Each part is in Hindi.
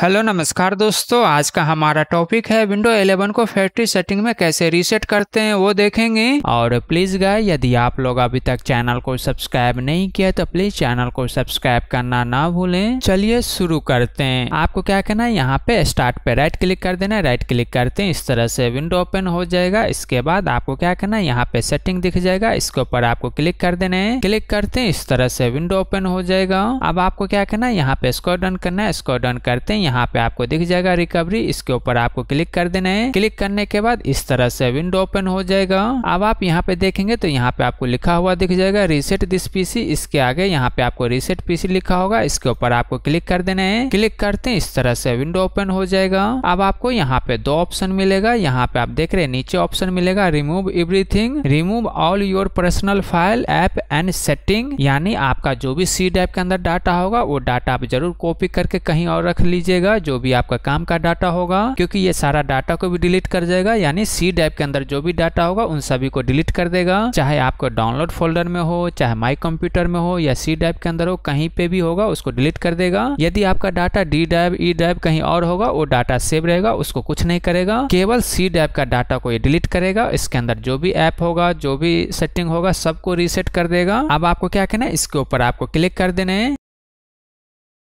हेलो नमस्कार दोस्तों आज का हमारा टॉपिक है विंडो 11 को फैक्ट्री सेटिंग में कैसे रीसेट करते हैं वो देखेंगे और प्लीज गाय यदि आप लोग अभी तक चैनल को सब्सक्राइब नहीं किया तो प्लीज चैनल को सब्सक्राइब करना ना भूलें चलिए शुरू करते हैं आपको क्या करना है यहाँ पे स्टार्ट पे राइट क्लिक कर देना राइट क्लिक करते हैं इस तरह से विंडो ओपन हो जाएगा इसके बाद आपको क्या करना है यहाँ पे सेटिंग दिख जाएगा इसके ऊपर आपको क्लिक कर देना है क्लिक करते हैं इस तरह से विंडो ओपन हो जाएगा अब आपको क्या करना है यहाँ पे स्कोर डन करना है स्कोर डन करते हैं यहाँ पे आपको दिख जाएगा रिकवरी इसके ऊपर आपको क्लिक कर देना है क्लिक करने के बाद इस तरह से विंडो ओपन हो जाएगा अब आप यहाँ पे देखेंगे तो यहाँ पे आपको लिखा हुआ दिख जाएगा रिसेट दिस पीसी इसके आगे यहाँ पे आपको रिसेट पीसी लिखा होगा इसके ऊपर आपको क्लिक कर देना है क्लिक करते हैं इस तरह से विंडो ओपन हो जाएगा अब आपको यहाँ पे दो ऑप्शन मिलेगा यहाँ पे आप देख रहे हैं नीचे ऑप्शन मिलेगा remove everything remove all your personal file app and setting यानी आपका जो भी सी डैप के अंदर डाटा होगा वो डाटा आप जरूर कॉपी करके कहीं और रख लीजिए लीजिएगा जो भी आपका काम का डाटा होगा क्योंकि ये सारा डाटा को भी डिलीट कर जाएगा यानी सी डाइप के अंदर जो भी डाटा होगा उन सभी को डिलीट कर देगा चाहे आपको डाउनलोड फोल्डर में हो चाहे माई कंप्यूटर में हो या सी डाइप के अंदर हो कहीं पे भी होगा उसको डिलीट कर देगा यदि आपका डाटा डी डैब ई डैब कहीं और होगा वो डाटा सेव रहेगा उसको कुछ नहीं करेगा केवल सी डाइप का डाटा को ये डिलीट करेगा इसके अंदर जो भी ऐप होगा जो भी सेटिंग होगा सबको रीसेट कर देगा अब आपको क्या कहना है इसके ऊपर आपको क्लिक कर देने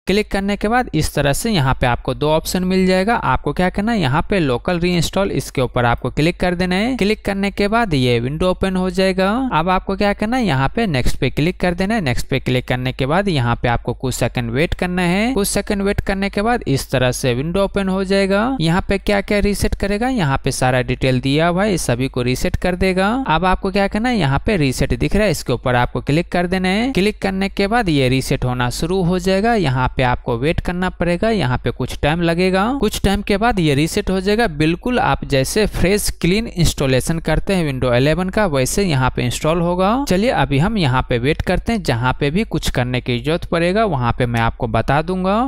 क्लिक करने के बाद इस तरह से यहाँ पे आपको दो ऑप्शन मिल जाएगा आपको क्या करना है यहाँ पे लोकल री इंस्टॉल इसके ऊपर आपको क्लिक कर देना है क्लिक करने के बाद ये विंडो ओपन हो जाएगा अब आपको क्या करना है यहाँ पे नेक्स्ट पे क्लिक कर देना है नेक्स्ट पे क्लिक करने के बाद यहाँ पे आपको कुछ सेकंड वेट करना है कुछ सेकंड वेट करने के बाद इस तरह से विंडो ओपन हो जाएगा यहाँ पे क्या क्या रिसेट करेगा यहाँ पे सारा डिटेल दिया हुआ है सभी को रिसेट कर देगा अब आपको क्या करना है यहाँ पे रीसेट दिख रहा है इसके ऊपर आपको क्लिक कर देना है क्लिक करने के बाद ये रिसेट होना शुरू हो जाएगा यहाँ पे आपको वेट करना पड़ेगा यहाँ पे कुछ टाइम लगेगा कुछ टाइम के बाद ये रिसेट हो जाएगा बिल्कुल आप जैसे फ्रेश क्लीन इंस्टॉलेशन करते हैं विंडो 11 का वैसे यहाँ पे इंस्टॉल होगा चलिए अभी हम यहाँ पे वेट करते हैं जहाँ पे भी कुछ करने की जरूरत पड़ेगा वहाँ पे मैं आपको बता दूंगा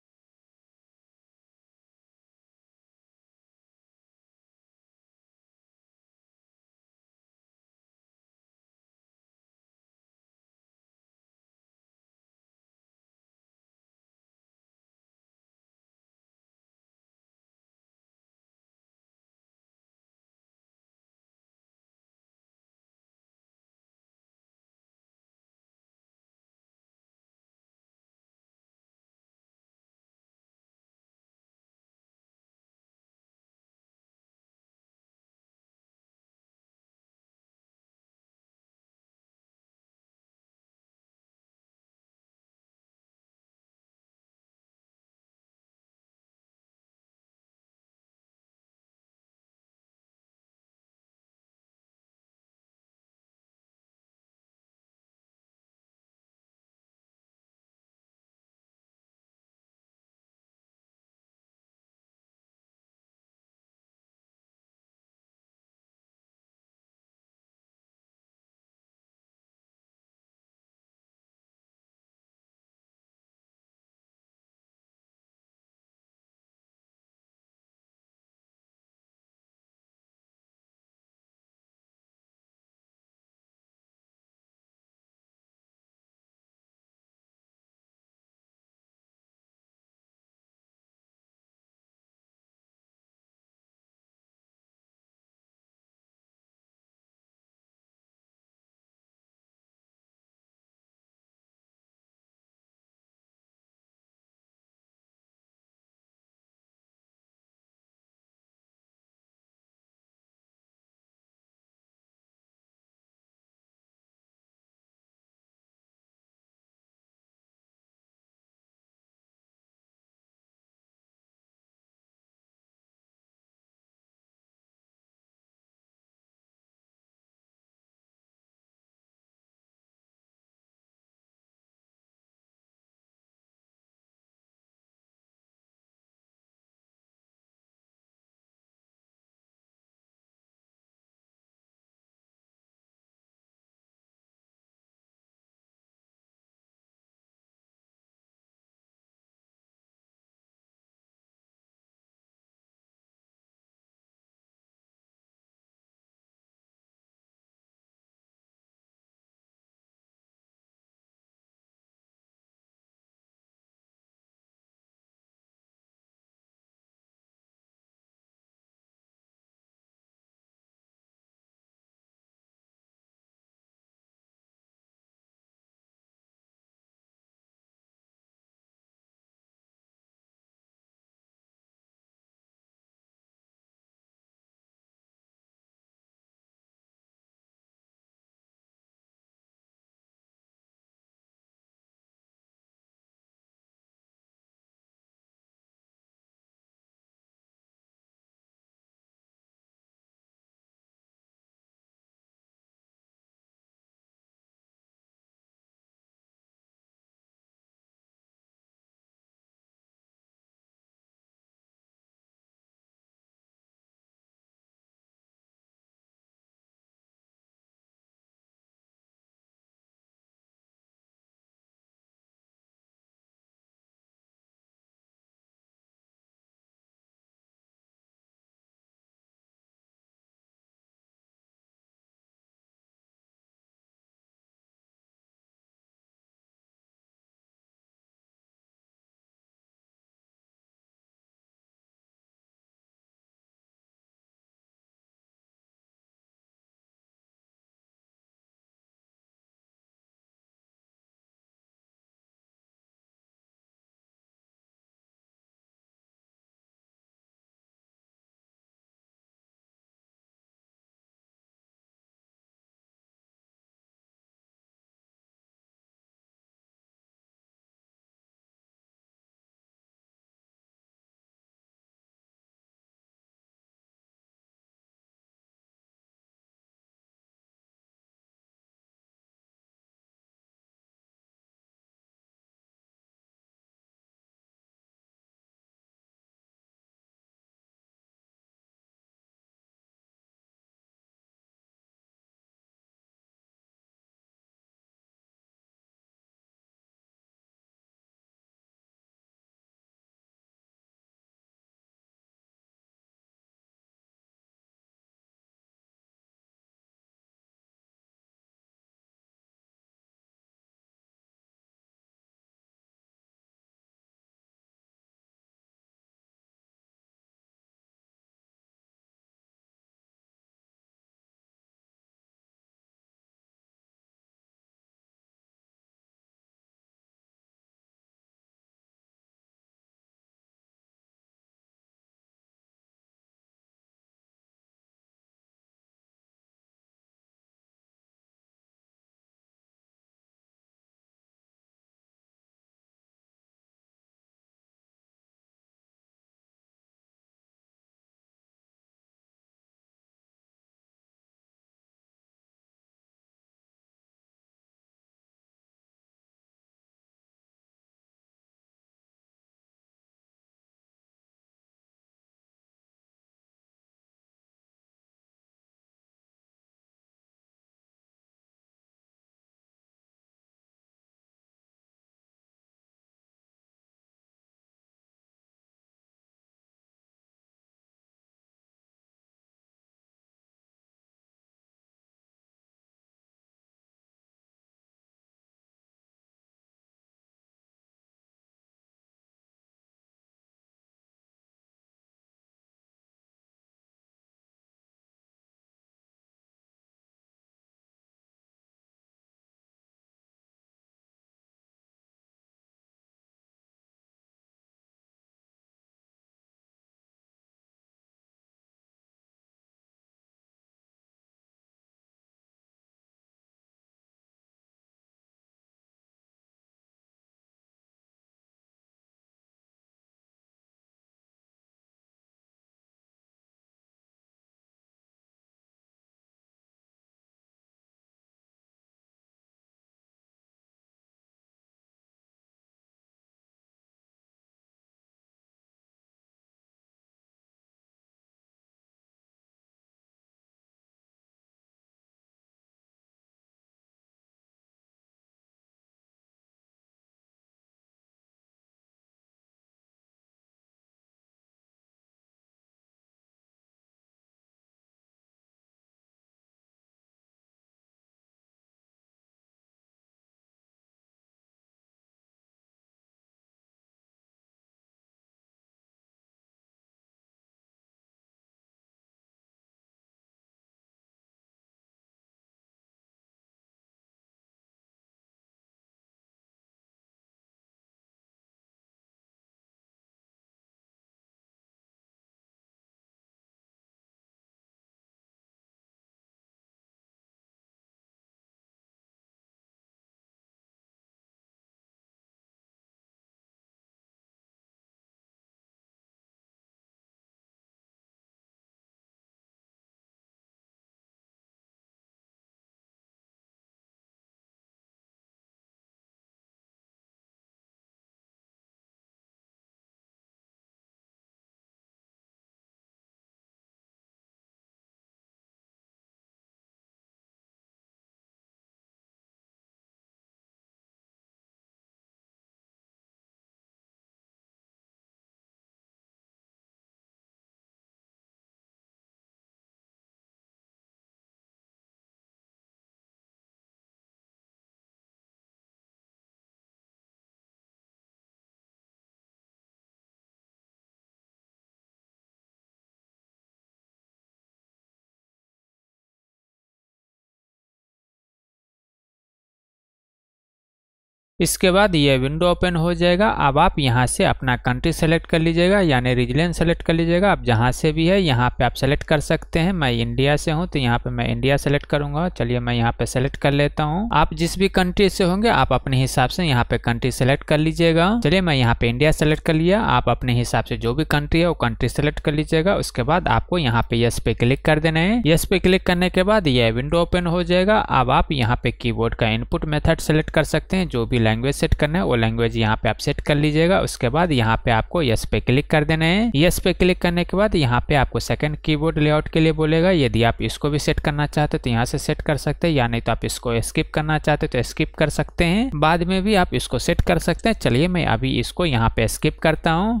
इसके बाद ये विंडो ओपन हो जाएगा अब आप यहाँ से अपना कंट्री सेलेक्ट कर लीजिएगा यानी रीजन सेलेक्ट कर लीजिएगा आप जहाँ से भी है यहाँ पे आप सेलेक्ट कर सकते हैं मैं इंडिया से हूँ तो यहाँ पे मैं इंडिया सेलेक्ट करूँगा चलिए मैं यहाँ पे सेलेक्ट कर लेता हूँ आप जिस भी कंट्री से होंगे आप अपने हिसाब से यहाँ पे कंट्री सेलेक्ट कर लीजिएगा चलिए मैं यहाँ पे इंडिया सेलेक्ट कर लिया आप अपने हिसाब से जो भी कंट्री है वो कंट्री सेलेक्ट कर लीजिएगा उसके बाद आपको यहाँ पे यस पे क्लिक कर देना है यस पे क्लिक करने के बाद यह विंडो ओपन हो जाएगा अब आप यहाँ पे की का इनपुट मेथड सेलेक्ट कर सकते हैं जो भी लैंग्वेज सेट करना है वो लैंग्वेज यहाँ पे आप सेट कर लीजिएगा उसके बाद यहाँ पे आपको यस पे क्लिक कर देना है यस पे क्लिक करने के बाद यहाँ पे आपको सेकंड कीबोर्ड लेआउट के लिए बोलेगा यदि आप इसको भी सेट करना चाहते हो तो यहाँ से सेट कर सकते हैं या नहीं तो आप इसको स्किप करना चाहते हो तो स्किप कर सकते हैं बाद में भी आप इसको सेट कर सकते हैं चलिए मैं अभी इसको यहाँ पे स्किप करता हूँ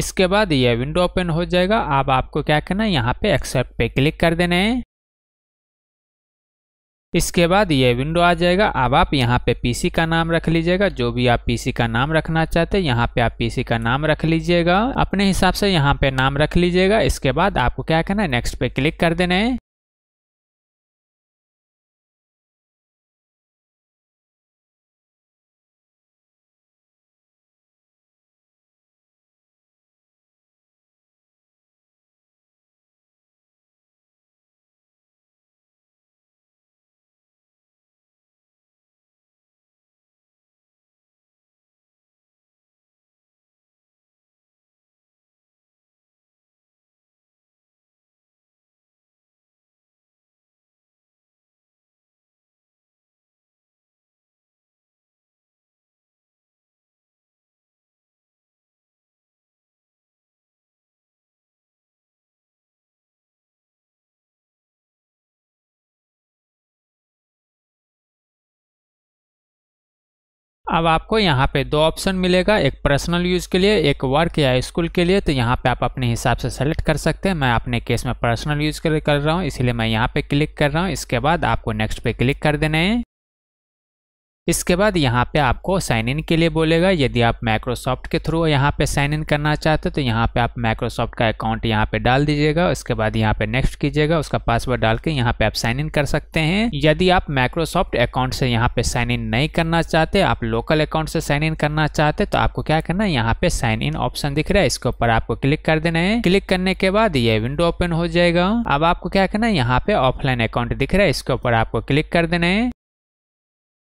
इसके बाद यह विंडो ओपन हो जाएगा अब आपको क्या करना है यहाँ पे एक्सेप्ट पे क्लिक कर देना है इसके बाद ये विंडो आ जाएगा अब आप यहाँ पे पीसी का नाम रख लीजिएगा जो भी आप पीसी का नाम रखना चाहते हैं यहाँ पे आप पीसी का नाम रख लीजिएगा अपने हिसाब से यहाँ पे नाम रख लीजिएगा इसके बाद आपको क्या करना है नेक्स्ट पे क्लिक कर देना है अब आपको यहाँ पे दो ऑप्शन मिलेगा एक पर्सनल यूज़ के लिए एक वर्क या स्कूल के लिए तो यहाँ पे आप अपने हिसाब से सेलेक्ट कर सकते हैं मैं अपने केस में पर्सनल यूज़ कर रहा हूँ इसलिए मैं यहाँ पे क्लिक कर रहा हूँ इसके बाद आपको नेक्स्ट पे क्लिक कर देना है इसके बाद यहाँ पे आपको साइन इन के लिए बोलेगा यदि आप माइक्रोसॉफ्ट के थ्रू यहाँ पे साइन इन करना चाहते हैं तो यहाँ पे आप माइक्रोसॉफ्ट का अकाउंट यहाँ पे डाल दीजिएगा उसके बाद यहाँ पे नेक्स्ट कीजिएगा उसका पासवर्ड डाल के यहाँ पे आप साइन इन कर सकते हैं यदि आप माइक्रोसॉफ्ट अकाउंट से यहाँ पे साइन इन नहीं करना चाहते आप लोकल अकाउंट से साइन इन करना चाहते तो आपको क्या करना है यहाँ पे साइन इन ऑप्शन दिख रहा है इसके ऊपर आपको क्लिक कर देना है क्लिक करने के बाद ये विंडो ओपन हो जाएगा अब आपको क्या करना है यहाँ पे ऑफलाइन अकाउंट दिख रहा है इसके ऊपर आपको क्लिक कर देना है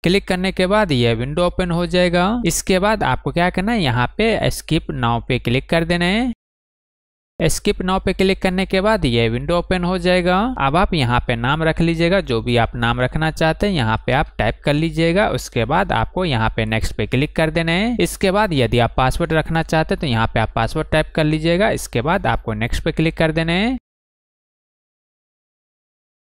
क्लिक करने के बाद ये विंडो ओपन हो जाएगा इसके बाद आपको क्या करना है यहाँ पे स्किप नाव पे क्लिक कर देना है स्किप नाव पे क्लिक करने के बाद ये विंडो ओपन हो जाएगा अब आप यहाँ पे नाम रख लीजिएगा जो भी आप नाम रखना चाहते हैं यहाँ पे आप टाइप कर लीजिएगा उसके बाद आपको यहाँ पे नेक्स्ट पे क्लिक कर देना है इसके बाद यदि आप पासवर्ड रखना चाहते हैं तो यहाँ पे आप पासवर्ड टाइप कर लीजिएगा इसके बाद आपको नेक्स्ट पे क्लिक कर देना है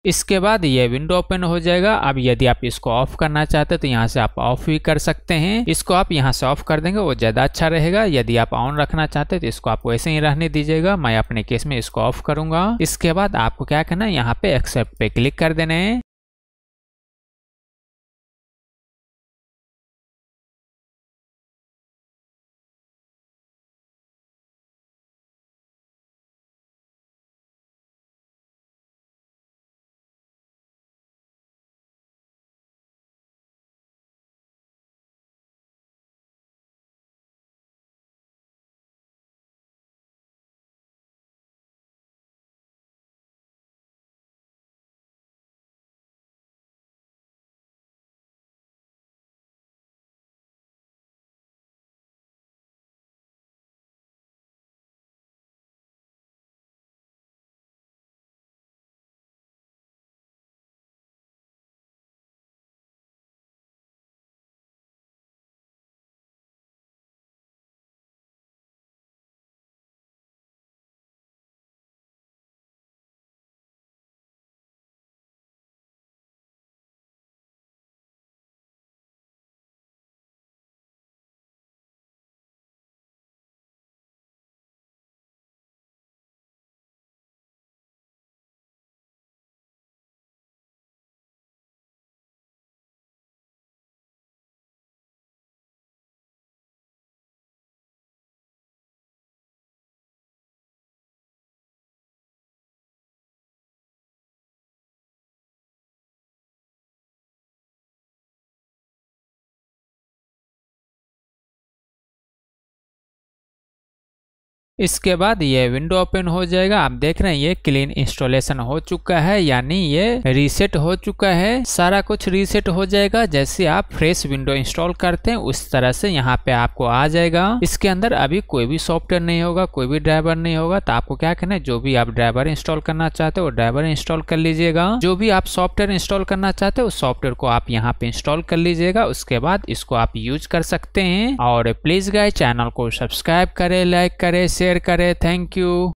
इसके बाद ये विंडो ओपन हो जाएगा अब यदि आप इसको ऑफ करना चाहते तो यहाँ से आप ऑफ भी कर सकते हैं इसको आप यहाँ से ऑफ कर देंगे वो ज़्यादा अच्छा रहेगा यदि आप ऑन रखना चाहते तो इसको आप वैसे ही रहने दीजिएगा मैं अपने केस में इसको ऑफ करूंगा इसके बाद आपको क्या करना है यहाँ पे एक्सेप्ट पे क्लिक कर देना है इसके बाद ये विंडो ओपन हो जाएगा आप देख रहे हैं ये क्लीन इंस्टॉलेशन हो चुका है यानी ये रीसेट हो चुका है सारा कुछ रीसेट हो जाएगा जैसे आप फ्रेश विंडो इंस्टॉल करते हैं उस तरह से यहाँ पे आपको आ जाएगा इसके अंदर अभी कोई भी सॉफ्टवेयर नहीं होगा कोई भी ड्राइवर नहीं होगा तो आपको क्या करना है जो भी आप ड्राइवर इंस्टॉल करना चाहते हो ड्राइवर इंस्टॉल कर लीजिएगा जो भी आप सॉफ्टवेयर इंस्टॉल करना चाहते हो सॉफ्टवेयर को आप यहाँ पे इंस्टॉल कर लीजिएगा उसके बाद इसको आप यूज कर सकते हैं और प्लीज गाय चैनल को सब्सक्राइब करे लाइक करे शेयर करें थैंक यू